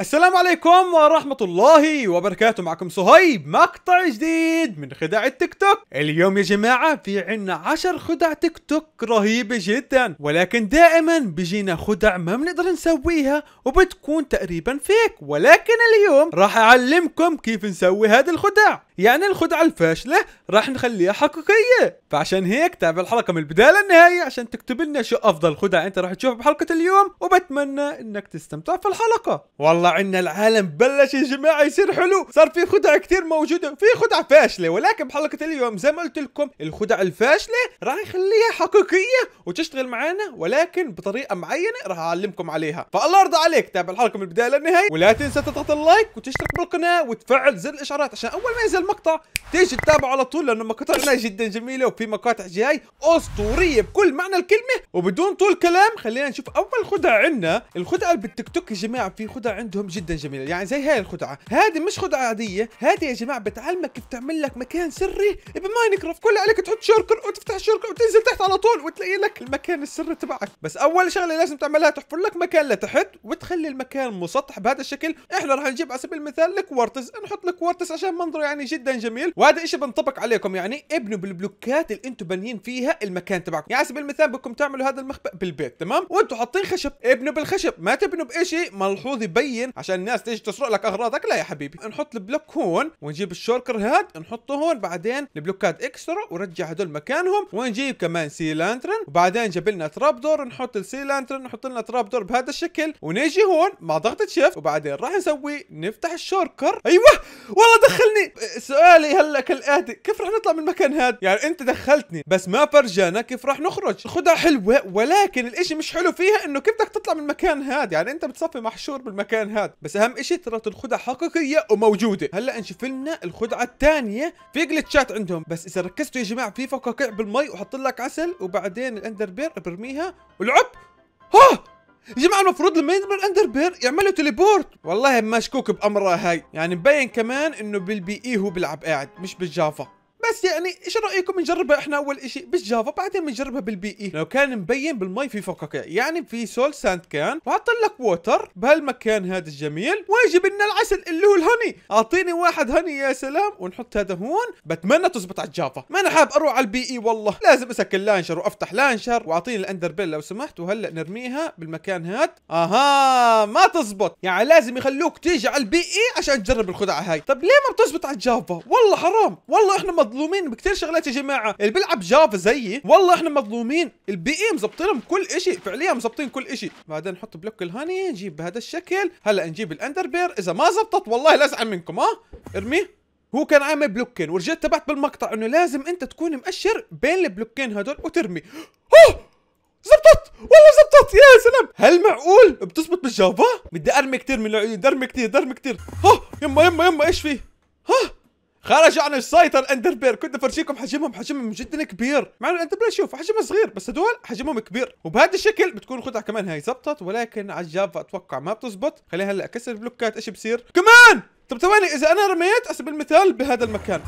السلام عليكم ورحمة الله وبركاته معكم صهيب مقطع جديد من خدع التيك توك اليوم يا جماعة في عنا عشر خدع تيك توك رهيبة جدا ولكن دائما بيجينا خدع ما بنقدر نسويها وبتكون تقريبا فيك ولكن اليوم راح أعلمكم كيف نسوي هذه الخدع يعني الخدعة الفاشلة راح نخليها حقيقية فعشان هيك تابع الحلقة من البداية للنهاية عشان تكتب لنا شو أفضل خدع أنت راح تشوفها بحلقة اليوم وبتمنى أنك تستمتع في الحلقة والله طلع العالم بلش يا جماعه يصير حلو صار في خدع كثير موجوده في خدع فاشله ولكن بحلقه اليوم زي ما قلت لكم الخدع الفاشله راح نخليها حقيقيه وتشتغل معانا ولكن بطريقه معينه راح اعلمكم عليها فالله يرضى عليك تابع الحلقه من البدايه للنهايه ولا تنسى تضغط اللايك وتشترك بالقناه وتفعل زر الاشعارات عشان اول ما ينزل مقطع تيجي تتابعه على طول لانه مقاطعنا جدا جميله وفي مقاطع جاي اسطوريه بكل معنى الكلمه وبدون طول كلام خلينا نشوف اول خدعه عندنا الخدعه اللي بالتيك توك يا جماعه في خدع عنده عندهم جدا جميله يعني زي هاي الخدعه هذه مش خدعه عاديه هذه يا جماعه بتعلمك كيف تعمل لك مكان سري بماينكرافت كل عليك تحط شركر وتفتح شركر وتنزل تحت على طول وتلاقي لك المكان السري تبعك بس اول شغله لازم تعملها تحفر لك مكان لتحت وتخلي المكان مسطح بهذا الشكل احنا راح نجيب على سبيل المثال الكوارتز نحط الكوارتز عشان منظره يعني جدا جميل وهذا الشيء بنطبق عليكم يعني ابنوا بالبلوكات اللي انتم بانيين فيها المكان تبعكم يعني على سبيل المثال بدكم تعملوا هذا المخبأ بالبيت تمام وانتم حاطين خشب ابنوا بالخشب ما تبنوا بشيء ملحوظ يبين ملايين عشان الناس تيجي تسرق لك اغراضك لا يا حبيبي نحط البلوك هون ونجيب الشوركر هاد نحطه هون بعدين البلوكات اكسترا ورجع هدول مكانهم ونجيب كمان سي لانترن وبعدين جاب لنا تراب دور نحط السي لانترن نحط لنا تراب دور بهذا الشكل ونيجي هون مع ضغطة شيفت وبعدين راح نسوي نفتح الشوركر ايوه والله دخلني سؤالي هلا كالاتي كيف راح نطلع من المكان هذا يعني انت دخلتني بس ما فرجانا كيف راح نخرج خدها حلوه ولكن الاشي مش حلو فيها انه كيف بدك تطلع من المكان هذا يعني انت بتصفي محشور بالمكان هذا هذا بس اهم شيء ترى الخدعه حقيقيه وموجوده هلا نشوف لنا الخدعه الثانيه في جلتشات عندهم بس اذا ركزتوا يا جماعه في فقاقيع بالمي وحط لك عسل وبعدين الاندر بير برميها ولعب ها يا جماعه المفروض لما ينزل الاندر بير يعملوا تليبورت والله مشكوك بامرها هاي يعني مبين كمان انه بالبي اي هو بيلعب قاعد مش بالجافا بس يعني ايش رايكم نجربها احنا اول شيء بالجافا بعدين بنجربها بالبي اي لو كان مبين بالمي في فككه يعني في سول ساند كان وحط لك ووتر بهالمكان هذا الجميل ويجي لنا العسل اللي هو الهني اعطيني واحد هني يا سلام ونحط هذا هون بتمنى تزبط على الجافا ما انا حاب اروح على البي اي والله لازم اسكر لانشر وافتح لانشر واعطيني الاندر بيل لو سمحت وهلا نرميها بالمكان هذا اها ما تزبط يعني لازم يخلوك تيجي على البي اي عشان تجرب الخدعه هاي طب ليه ما بتزبط على الجافا والله حرام والله احنا مظلومين مظلومين بكثير شغلات يا جماعه اللي بيلعب جافا زيي والله احنا مظلومين البي اي مظبطين كل شيء فعليا مظبطين كل شيء بعدين نحط بلوك الهاني نجيب بهذا الشكل هلا نجيب الاندر بير اذا ما زبطت والله لا ازعل منكم ها ارميه هو كان عامل بلوكين ورجعت تبعت بالمقطع انه لازم انت تكون مأشر بين البلوكين هدول وترمي ها زبطت والله زبطت يا سلام هل معقول بتزبط بالجافا بدي ارمي كثير من العيون ارمي كثير ارمي كثير ها يما يما يما ايش فيه ها خرج عن السيطرة بير كنت افرجيكم حجمهم حجمهم جدا كبير مع انه بلاش شوف حجمه صغير بس هدول حجمهم كبير وبهذا الشكل بتكون الخدعة كمان هاي زبطت ولكن على الجافا اتوقع ما بتزبط خليها هلا اكسر بلوكات ايش بصير كمان طب ثواني اذا انا رميت على سبيل المثال بهذا المكان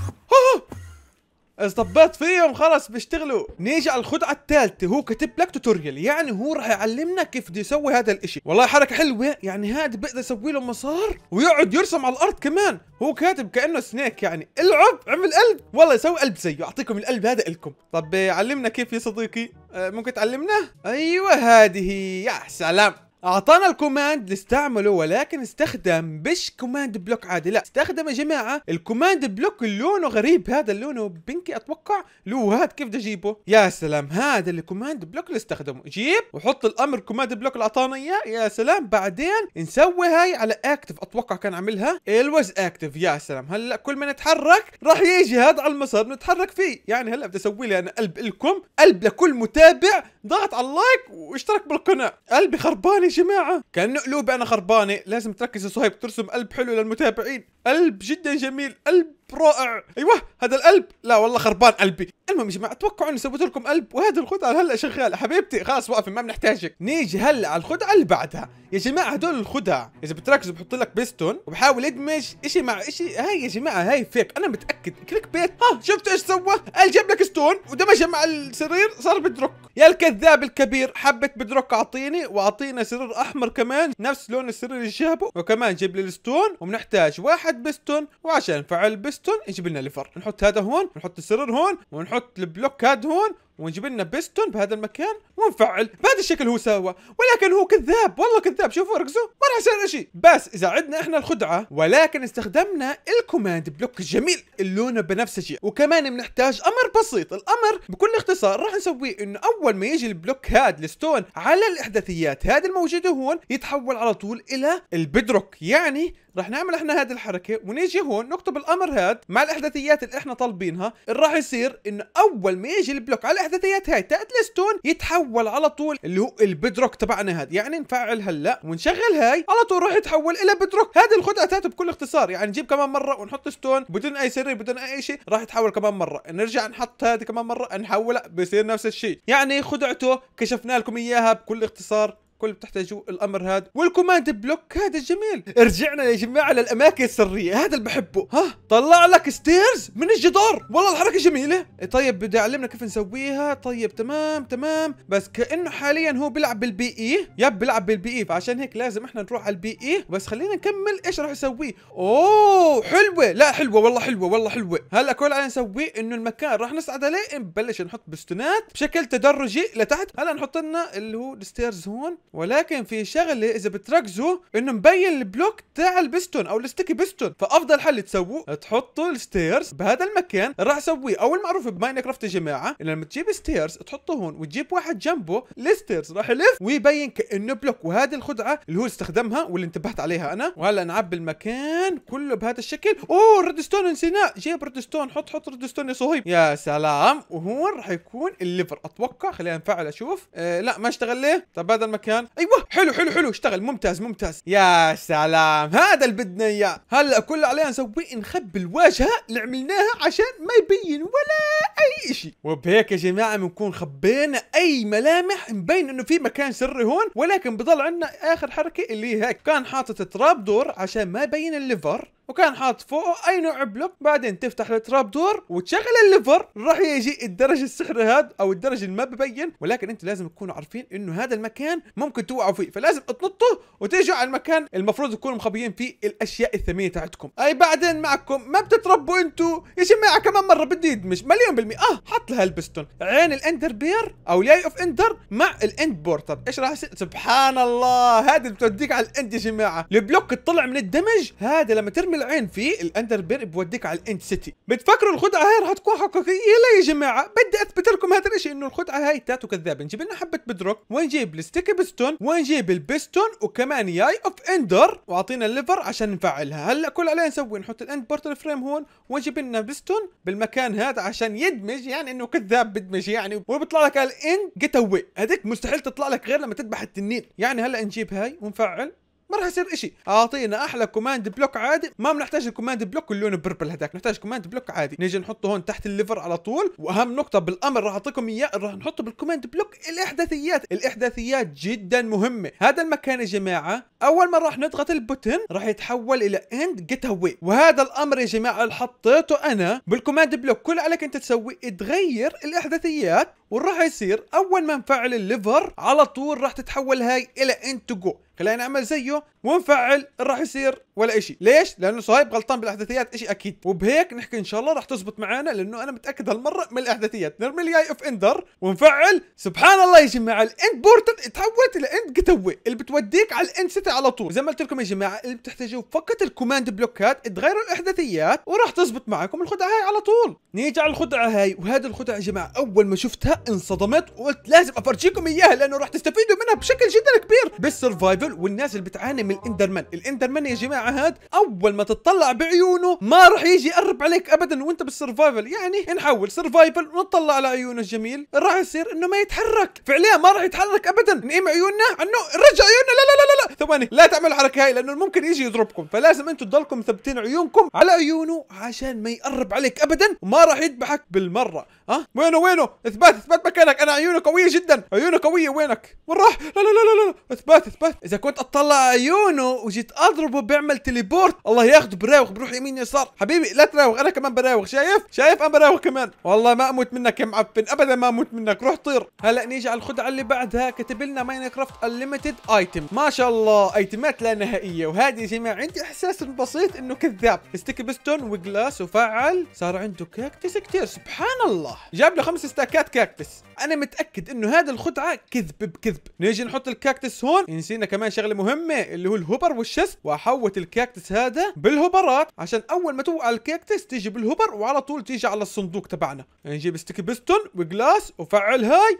طبيت فيهم خلص بيشتغلوا نيجي على الخدعه الثالثه هو كاتب لك توتوريال يعني هو راح يعلمنا كيف بده يسوي هذا الاشي والله حركه حلوه يعني هذا بقدر اسوي له مسار ويقعد يرسم على الارض كمان هو كاتب كانه سنيك يعني العب عمل قلب والله يسوي قلب زيه اعطيكم القلب هذا لكم طب علمنا كيف يا صديقي آه، ممكن تعلمنا ايوه هذه يا سلام اعطانا الكوماند نستعمله ولكن استخدم مش كوماند بلوك عادي لا استخدم يا جماعه الكوماند بلوك لونه غريب هذا لونه بنكي اتوقع لو هاد كيف بدي اجيبه يا سلام هذا الكوماند بلوك اللي استخدمه جيب وحط الامر كوماند بلوك اللي اعطانا اياه يا سلام بعدين نسوي هاي على اكتف اتوقع كان عاملها الوز اكتف يا سلام هلا كل ما نتحرك راح يجي هذا على المسار بنتحرك فيه يعني هلا بدي اسوي لي انا قلب لكم قلب لكل متابع ضغط على اللايك واشترك بالقناه قلبي خربان يا جماعه كان قلوبي انا خربانه لازم تركز صهيب ترسم قلب حلو للمتابعين قلب جدا جميل قلب رائع ايوه هذا القلب لا والله خربان قلبي المهم يا جماعه اتوقعوا اني سويت لكم قلب وهذا الخدعه هلا شغال حبيبتي خلاص وقفي ما بنحتاجك نيجي هلا على الخدعه اللي بعدها يا جماعه هدول الخدع اذا بتركزوا بحط لك بيستون وبحاول ادمج شيء مع شيء هاي يا جماعه هاي فيك انا متاكد كليك بيت ها شفت ايش سوى قال جاب لك ستون ودمجها مع السرير صار بدروك يا الكذاب الكبير حبه بدروك اعطيني واعطينا سرير احمر كمان نفس لون السرير اللي جابه وكمان جيب لي الستون وبنحتاج واحد بعد بستون وعشان فعل بستون يجيب لنا ليفر نحط هذا هون نحط السرير هون ونحط البلوك هذا هون ونجيب لنا بستون بهذا المكان ونفعل بهذا الشكل هو سوى ولكن هو كذاب والله كذاب شوفوا ركزوا ما راح يصير شيء بس اذا عدنا احنا الخدعه ولكن استخدمنا الكوماند بلوك الجميل اللون بنفسجي وكمان بنحتاج امر بسيط الامر بكل اختصار راح نسويه انه اول ما يجي البلوك هاد الستون على الاحداثيات هذا الموجوده هون يتحول على طول الى البدروك يعني رح نعمل احنا هذه الحركه ونيجي هون نكتب الامر هذا مع الاحداثيات اللي احنا طالبينها اللي راح يصير انه اول ما يجي البلوك على الاحداثيات هاي تاعت الستون يتحول على طول اللي هو البدروك تبعنا هذا يعني نفعل هلا ونشغل هاي على طول راح يتحول الى بدروك هذه الخطه تاعته بكل اختصار يعني نجيب كمان مره ونحط ستون بدون اي سر بدون اي شيء راح يتحول كمان مره نرجع نحط هذه كمان مره نحولها بصير نفس الشيء يعني خدعته كشفنا لكم اياها بكل اختصار كل بتحتاجوا الامر هذا والكوماند بلوك هذا الجميل رجعنا يا جماعه للاماكن السريه هذا اللي بحبه ها طلع لك ستيرز من الجدار والله الحركه جميله طيب بده يعلمنا كيف نسويها طيب تمام تمام بس كانه حاليا هو بيلعب بالبي اي يب بيلعب بالبي اي فعشان هيك لازم احنا نروح على البي اي بس خلينا نكمل ايش راح نسويه اوه حلوه لا حلوه والله حلوه والله حلوه هلا كل اللي نسويه انه المكان راح نصعد عليه نبلش نحط بستونات بشكل تدرجي لتحت هلا نحط لنا اللي هو الستيرز هون ولكن في شغله اذا بتركزوا انه مبين البلوك تاع البستون او الستيكي بستون فافضل حل تسووه تحطوا الستيرز بهذا المكان راح اسويه او المعروف بماين كرافت يا جماعه انه لما تجيب ستيرز تحطه هون وتجيب واحد جنبه الستيرز راح يلف ويبين كانه بلوك وهذه الخدعه اللي هو استخدمها واللي انتبهت عليها انا وهلا نعبي المكان كله بهذا الشكل اوه ريد ستون نسيناه جيب ريد ستون حط حط ريد ستون يا صهيب يا سلام وهون راح يكون الليفر اتوقع خلينا نفعل اشوف آه لا ما اشتغل ليه طب هذا المكان مكان ايوه حلو حلو حلو اشتغل ممتاز ممتاز يا سلام هذا اللي بدنا اياه هلا كل اللي علينا نسويه نخبي الواجهه اللي عملناها عشان ما يبين ولا اي شيء وبهيك يا جماعه بنكون خبينا اي ملامح مبين انه في مكان سري هون ولكن بضل عندنا اخر حركه اللي هيك كان حاطط تراب دور عشان ما يبين الليفر وكان حاط فوقه اي نوع بلوك بعدين تفتح التراب دور وتشغل الليفر راح يجي الدرج السحر هذا او الدرج اللي ما ببين ولكن انتم لازم تكونوا عارفين انه هذا المكان ممكن توقعوا فيه فلازم تنطوا وتيجوا على المكان المفروض تكونوا مخبيين فيه الاشياء الثمينه تاعتكم اي بعدين معكم ما بتتربوا انتم يا جماعه كمان مره بدي يدمج مليون بالمئة اه حط لها البستون عين الاندر بير او لاي اوف اندر مع الاند بورتر ايش راح يصير سبحان الله هذا بتوديك على الاند يا جماعه البلوك طلع من الدمج هذا لما ترمي العين فيه الاندر بير بوديك على الاند سيتي بتفكروا الخدعه هاي راح تكون حقيقيه لا يا جماعه بدي اثبت لكم هذا الشيء انه الخدعه هاي تاتو كذابه نجيب لنا حبه بدروك ونجيب الستيكي بستون ونجيب البستون وكمان ياي اوف اندر واعطينا الليفر عشان نفعلها هلا كل علينا نسوي نحط الاند بورتال فريم هون ونجيب لنا بستون بالمكان هذا عشان يدمج يعني انه كذاب بدمج يعني وبيطلع لك الاند جيت اوي هذيك مستحيل تطلع لك غير لما تذبح التنين يعني هلا نجيب هاي ونفعل ما راح يصير شيء اعطينا احلى كوماند بلوك عادي ما بنحتاج الكوماند بلوك اللون بربل هذاك نحتاج كوماند بلوك عادي نيجي نحطه هون تحت الليفر على طول واهم نقطه بالامر راح اعطيكم اياه راح نحطه بالكوماند بلوك الاحداثيات الاحداثيات جدا مهمه هذا المكان يا جماعه اول ما راح نضغط البوتن راح يتحول الى اند جيت اوي وهذا الامر يا جماعه اللي حطيته انا بالكوماند بلوك كل عليك انت تسوي تغير الاحداثيات والراح يصير اول ما نفعل الليفر على طول راح تتحول هاي الى ان تو جو خلينا نعمل زيه ونفعل راح يصير ولا اشي ليش لانه صهيب غلطان بالاحداثيات اشي اكيد وبهيك نحكي ان شاء الله راح تزبط معانا لانه انا متاكد هالمره من الاحداثيات نرمي الياي اوف اندر ونفعل سبحان الله يا جماعه الاند بورتن اتحولت الى اند تسوي اللي بتوديك على سيتي على طول زي ما قلت لكم يا جماعه اللي بتحتاجوه فقط الكوماند بلوكات تغيروا الاحداثيات وراح تزبط معاكم الخدعه هاي على طول نيجي على الخدعه هاي وهذه الخدعه يا جماعه اول ما شفتها انصدمت وقلت لازم افرجيكم اياها لانه راح تستفيدوا منها بشكل جدا كبير بالسرفايفل والناس اللي بتعاني من الاندرمان الاندرمان يا جماعه هاد اول ما تطلع بعيونه ما راح يجي يقرب عليك ابدا وانت بالسرفايفل يعني نحول سرفايفل ونطلع على عيونه الجميل راح يصير انه ما يتحرك فعليا ما راح يتحرك ابدا نقيم عيوننا عنه رجع عيوننا لا لا لا لا ثواني لا تعملوا الحركه هاي لانه ممكن يجي يضربكم فلازم انتم تضلكم مثبتين عيونكم على عيونه عشان ما يقرب عليك ابدا وما راح يذبحك بالمره ها وينه وينه اثبات اثبات مكانك انا عيونه قويه جدا عيونه قويه وينك وين راح لا لا لا لا لا اثبات اثبات اذا كنت اطلع عيونه وجيت اضربه بيعمل تليبورت الله ياخذه براوغ بروح يمين يسار حبيبي لا تراوغ انا كمان براوغ شايف شايف انا براوغ كمان والله ما اموت منك يا معفن ابدا ما اموت منك روح طير هلا نيجي على الخدعه اللي بعدها كتب لنا ماينكرافت اللي ليمتد ايتم ما شاء الله ايتمات لا نهائيه وهذه يا جماعه عندي احساس بسيط انه كذاب ستيك بستون وجلاس وفعل صار عنده كاكتس كثير سبحان الله جاب له خمس ستاكات كاكتس انا متاكد انه هذا الخدعه كذب بكذب نيجي نحط الكاكتس هون نسينا كمان شغله مهمه اللي هو الهوبر والشست واحوت الكاكتس هذا بالهوبرات عشان اول ما توقع الكاكتس تيجي بالهوبر وعلى طول تيجي على الصندوق تبعنا نجيب ستيك بستون وجلاس وفعل هاي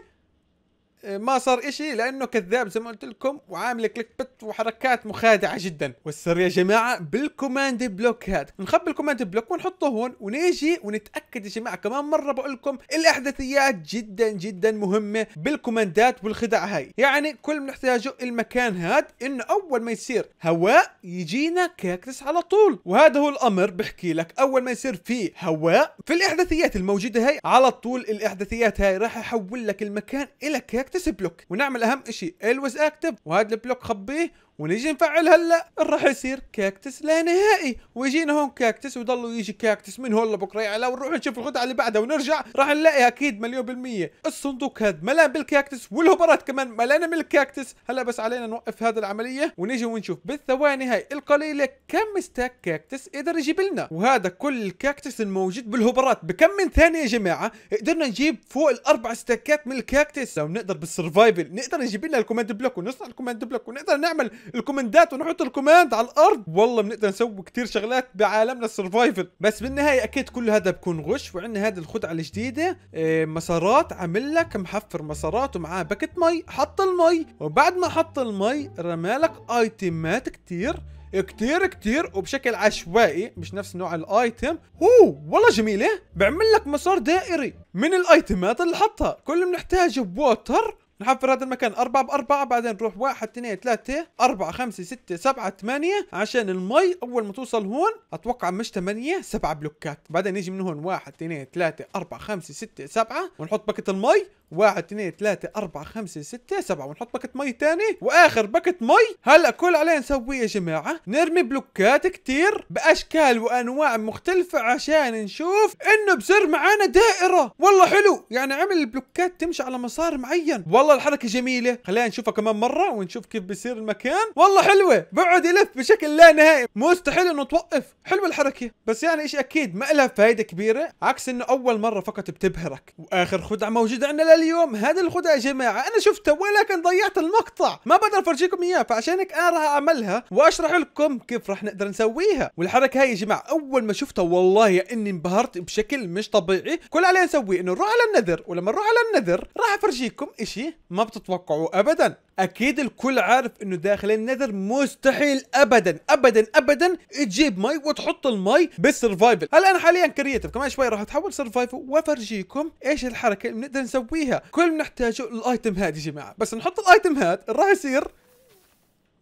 ما صار إشي لأنه كذاب زي ما قلت لكم وعامل كليك بت وحركات مخادعة جدا والسر يا جماعة بالكوماند بلوك هاد نخبي الكوماند بلوك ونحطه هون ونيجي ونتأكد يا جماعة كمان مرة بقول لكم الأحداثيات جدا جدا مهمة بالكوماندات والخدع هاي يعني كل بنحتاجه المكان هاد إنه أول ما يصير هواء يجينا كاكتس على طول وهذا هو الأمر بحكي لك أول ما يصير في هواء في الإحداثيات الموجودة هاي على طول الإحداثيات هاي راح يحول لك المكان إلى كاكتس اكتسب بلوك ونعمل اهم شيء الويز اكتف وهذا البلوك خبيه ونجي نفعل هلا راح يصير كاكتس لا نهائي ويجينا هون كاكتس ويضلوا يجي كاكتس من هون لبكره لو ونروح نشوف الخدعه اللي بعدها ونرجع راح نلاقي اكيد مليون بالميه الصندوق هذا ملان بالكاكتس والهبرات كمان ملانه من الكاكتس هلا بس علينا نوقف هذا العمليه ونجي ونشوف بالثواني هاي القليله كم ستاك كاكتس قدر يجيب لنا وهذا كل الكاكتس الموجود بالهبرات بكم من ثانيه يا جماعه قدرنا نجيب فوق الاربع ستاكات من الكاكتس لو نقدر بالسرفايفل نقدر نجيب لنا الكوماند بلوك ونصنع الكوماند بلوك ونقدر نعمل الكومندات ونحط الكوماند على الارض والله بنقدر نسوي كثير شغلات بعالمنا السرفايفل بس بالنهايه اكيد كل هذا بكون غش وعندنا هذه الخدعه الجديده إيه، مسارات عامل لك محفر مسارات ومعاه باكت مي حط المي وبعد ما حط المي رمالك ايتمات كثير كتير كتير وبشكل عشوائي مش نفس نوع الايتم هو والله جميله بعمل لك مسار دائري من الايتمات اللي حطها كل اللي بنحتاجه ووتر نحفر هذا المكان أربعة بأربعة بعدين نروح واحد اثنين ثلاثة أربعة خمسة ستة سبعة ثمانية عشان المي أول ما توصل هون أتوقع مش ثمانية سبعة بلوكات بعدين نيجي من هون واحد اثنين ثلاثة أربعة خمسة ستة سبعة ونحط بكت المي واحد اثنين ثلاثة أربعة خمسة ستة سبعة ونحط باكت مي تاني وآخر باكت مي هلا كل علينا نسويه يا جماعة نرمي بلوكات كتير بأشكال وأنواع مختلفة عشان نشوف إنه بصير معانا دائرة والله حلو يعني عمل البلوكات تمشي على مسار معين والله الحركة جميلة خلينا نشوفها كمان مرة ونشوف كيف بصير المكان والله حلوة بقعد يلف بشكل لا نهائي مستحيل إنه توقف حلوة الحركة بس يعني إيش أكيد ما لها فايدة كبيرة عكس إنه أول مرة فقط بتبهرك وآخر خدعة موجودة عندنا اليوم هذا الخدع يا جماعة أنا شفتها ولكن ضيعت المقطع ما بقدر أفرجيكم إياه فعشان هيك أنا راح أعملها وأشرح لكم كيف راح نقدر نسويها والحركة هاي يا جماعة أول ما شفتها والله إني انبهرت بشكل مش طبيعي كل علي نسوي إنه نروح على النذر ولما نروح على النذر راح أفرجيكم إشي ما بتتوقعوه أبدا اكيد الكل عارف انه داخل النذر مستحيل ابدا ابدا ابدا تجيب مي وتحط المي بالسرفايفل هلا انا حاليا كرييتف كمان شوي راح اتحول سرفايفل وافرجيكم ايش الحركه اللي بنقدر نسويها كل بنحتاجه الايتم هاد يا جماعه بس نحط الايتم هاد راح يصير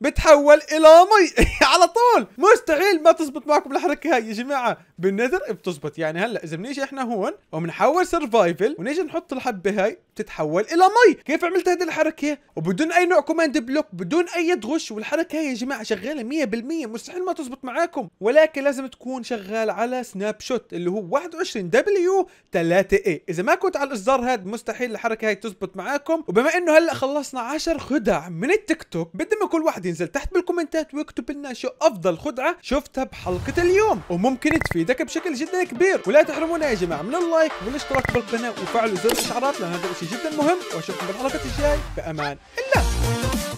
بتحول الى مي على طول مستحيل ما تزبط معكم الحركه هاي يا جماعه بالنذر بتزبط يعني هلا اذا بنيجي احنا هون وبنحول سرفايفل ونيجي نحط الحبه هاي بتتحول الى مي كيف عملت هذه الحركه وبدون اي نوع كوماند بلوك بدون اي دغش والحركه هي يا جماعه شغاله 100% مستحيل ما تزبط معاكم ولكن لازم تكون شغال على سناب شوت اللي هو 21 دبليو 3 اي اذا ما كنت على الاصدار هذا مستحيل الحركه هاي تزبط معاكم وبما انه هلا خلصنا 10 خدع من التيك توك بدي ما كل واحد ينزل تحت بالكومنتات ويكتب لنا شو افضل خدعه شفتها بحلقه اليوم وممكن تفيدك بشكل جدا كبير ولا تحرمونا يا جماعه من اللايك والاشتراك بالقناه وفعلوا زر الاشعارات لان هذا الشيء جدا مهم واشوفكم بالحلقه الجاي بامان الله